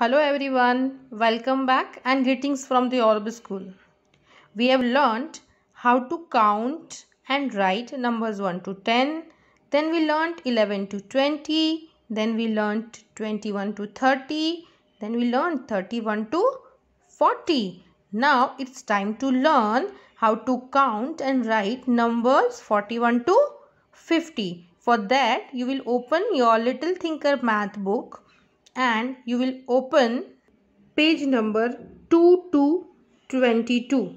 Hello everyone, welcome back and greetings from the Orb School. We have learnt how to count and write numbers 1 to 10. Then we learnt 11 to 20. Then we learnt 21 to 30. Then we learnt 31 to 40. Now it's time to learn how to count and write numbers 41 to 50. For that you will open your little thinker math book and you will open page number 2 to 22.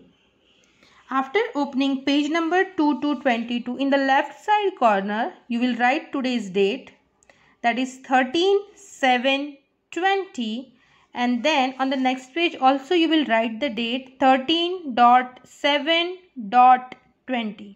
After opening page number 2 to 22 in the left side corner you will write today's date that is 13 7 20 and then on the next page also you will write the date 13.7.20.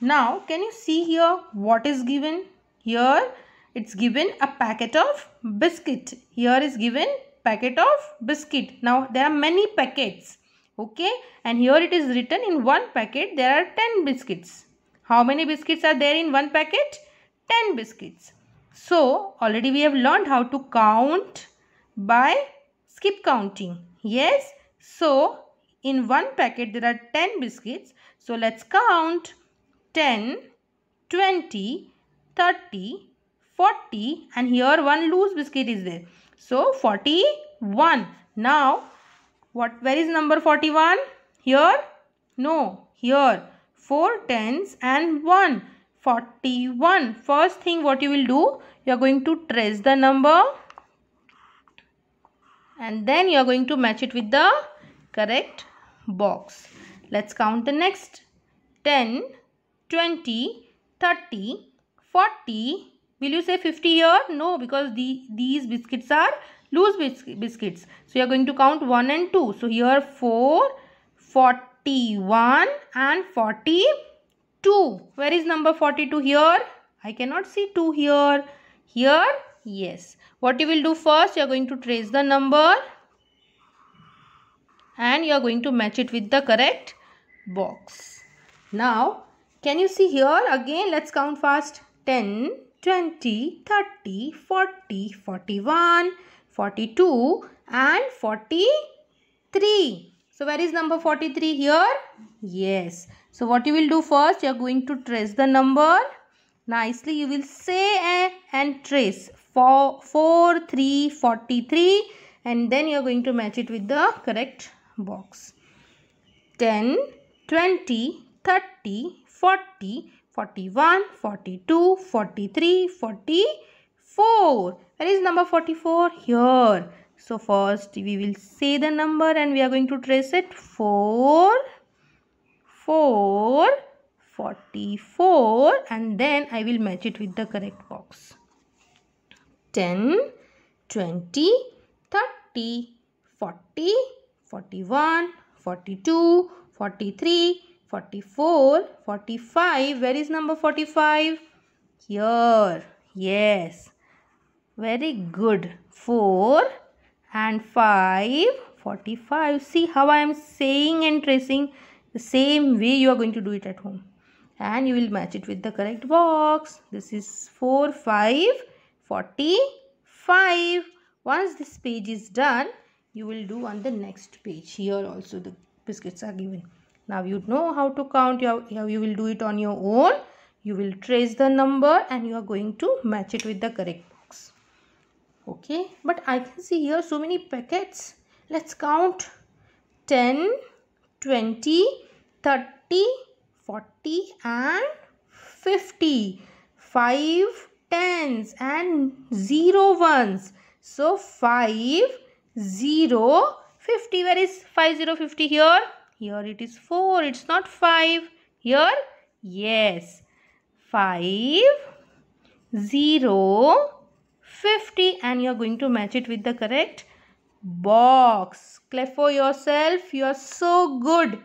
Now can you see here what is given? Here it's given a packet of biscuit. Here is given packet of biscuit. Now there are many packets. Okay. And here it is written in one packet there are 10 biscuits. How many biscuits are there in one packet? 10 biscuits. So already we have learned how to count by skip counting. Yes. So in one packet there are 10 biscuits. So let's count 10, 20, 30, 40 and here one loose biscuit is there. So 41. Now what where is number 41? Here? No. Here. 4 tens and 1. 41. First thing what you will do? You are going to trace the number and then you are going to match it with the correct box. Let's count the next 10, 20, 30, 40, Will you say 50 here? No, because the, these biscuits are loose biscuits. So, you are going to count 1 and 2. So, here 4, 41 and 42. Where is number 42 here? I cannot see 2 here. Here, yes. What you will do first, you are going to trace the number and you are going to match it with the correct box. Now, can you see here? Again, let's count fast. 10, 20, 30, 40, 41, 42 and 43. So where is number 43 here? Yes. So what you will do first, you are going to trace the number. Nicely you will say and trace 4, 4 3, 43 and then you are going to match it with the correct box. 10, 20, 30, 40, 41, 42, 43, 44. Where is number 44? Here. So first we will say the number and we are going to trace it. 4, 4, 44 and then I will match it with the correct box. 10, 20, 30, 40, 41, 42, 43, 44, 45. Where is number 45? Here. Yes. Very good. 4 and 5, 45. See how I am saying and tracing the same way you are going to do it at home. And you will match it with the correct box. This is 4, 5, 45. Once this page is done, you will do on the next page. Here also the biscuits are given. Now you know how to count, you, have, you will do it on your own. You will trace the number and you are going to match it with the correct box. Okay, but I can see here so many packets. Let's count 10, 20, 30, 40 and 50. 5 tens and 0 ones. So 5, 0, 50. Where is 5, 0, 50 here? Here it is 4. It's not 5. Here, yes. 5, 0, 50. And you're going to match it with the correct box. Clap for yourself. You're so good.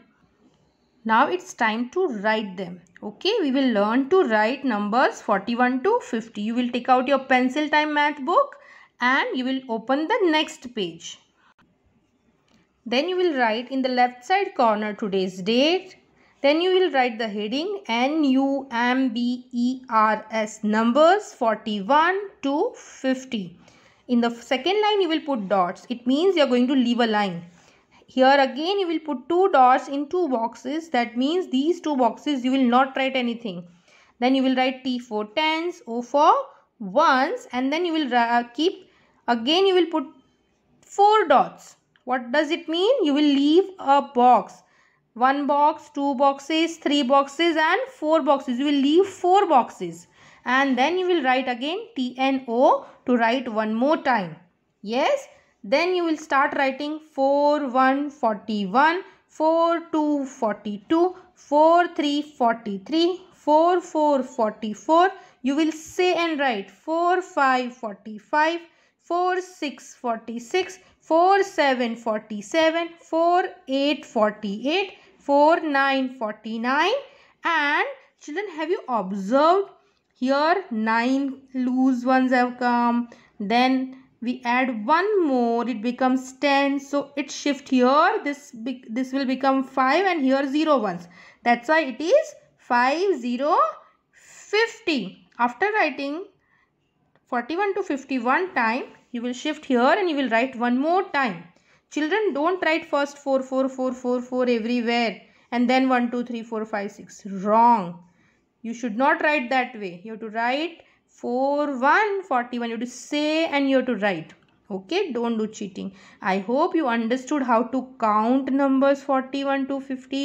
Now it's time to write them. Okay, we will learn to write numbers 41 to 50. You will take out your pencil time math book and you will open the next page. Then you will write in the left side corner today's date. Then you will write the heading NUMBERS numbers 41 to 50. In the second line you will put dots. It means you are going to leave a line. Here again you will put two dots in two boxes. That means these two boxes you will not write anything. Then you will write T for tens, O for ones and then you will uh, keep again you will put four dots what does it mean? You will leave a box. One box, two boxes, three boxes and four boxes. You will leave four boxes. And then you will write again TNO to write one more time. Yes. Then you will start writing 4, four three forty three, four four forty four. You will say and write 4, four six forty six. 4 7 47 4 8 48 4 9 49 and children have you observed here 9 loose ones have come then we add one more it becomes 10 so it shift here this this will become 5 and here 0 ones that's why it is 5 0 50 after writing 41 to 51 time you will shift here and you will write one more time children don't write first 4 4 4 4 4 everywhere and then 1 2 3 4 5 6 wrong you should not write that way you have to write 4 1 41 you have to say and you have to write okay don't do cheating i hope you understood how to count numbers 41 to 50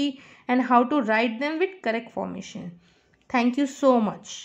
and how to write them with correct formation thank you so much